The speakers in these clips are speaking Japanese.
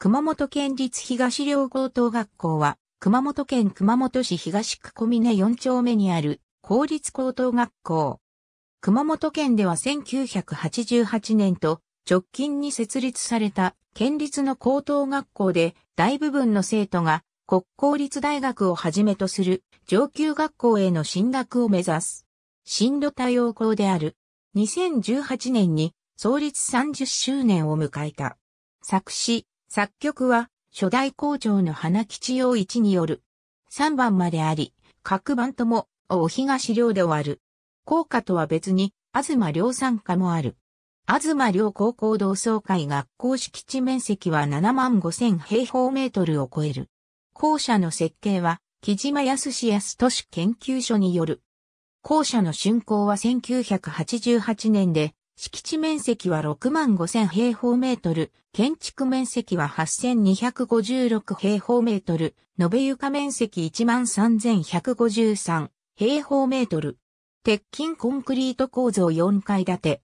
熊本県立東両高等学校は、熊本県熊本市東区小峰4丁目にある公立高等学校。熊本県では1988年と直近に設立された県立の高等学校で大部分の生徒が国公立大学をはじめとする上級学校への進学を目指す。進路多様校である。2018年に創立30周年を迎えた。作詞、作曲は初代校長の花吉洋一による3番まであり、各番とも大東寮で終わる。校歌とは別に東寮参加もある。東寮高校同窓会学校敷地面積は7万5千平方メートルを超える。校舎の設計は木島康史康都市研究所による。校舎の竣工は1988年で、敷地面積は6万5000平方メートル、建築面積は8256平方メートル、延べ床面積1万3153平方メートル。鉄筋コンクリート構造4階建て。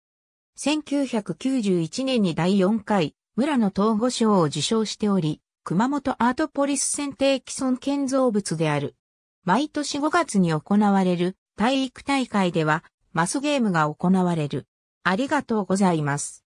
1991年に第4回村の統合賞を受賞しており、熊本アートポリス選定既存建造物である。毎年5月に行われる体育大会ではマスゲームが行われる。ありがとうございます。